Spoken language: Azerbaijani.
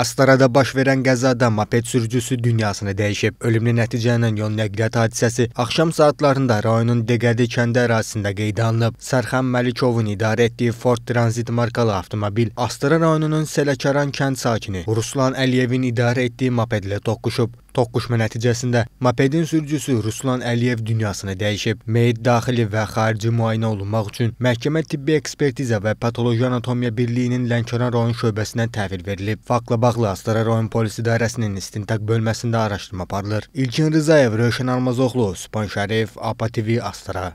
Astarada baş verən qəzada moped sürücüsü dünyasını dəyişib. Ölümlü nəticə ilə yol nəqliyyat hadisəsi axşam saatlarında rayonun Deqədi kəndi ərazisində qeydə alınıb. Sərxan Məlikovun idarə etdiyi Ford Transit markalı avtomobil Astara rayonunun Sələkəran kənd sakini Ruslan Əliyevin idarə etdiyi mopedlə toqquşub. Toqquşma nəticəsində mopedin sürücüsü Ruslan Əliyev dünyasını dəyişib. Meyit daxili və xarici müayinə olunmaq üçün Məhkəmə Tibbi Ekspertiza və Patoloji Anatomiya Birliyinin Lənkəran rayon şöbəsinə təhvil verilib. Faktla bağlı Astara rayon polis idarəsinin istintaq bölməsində araşdırma aparılır. İlkin Rzayev, Rövşən Almazoğlu, Sübhan Şərif, APA TV Astara.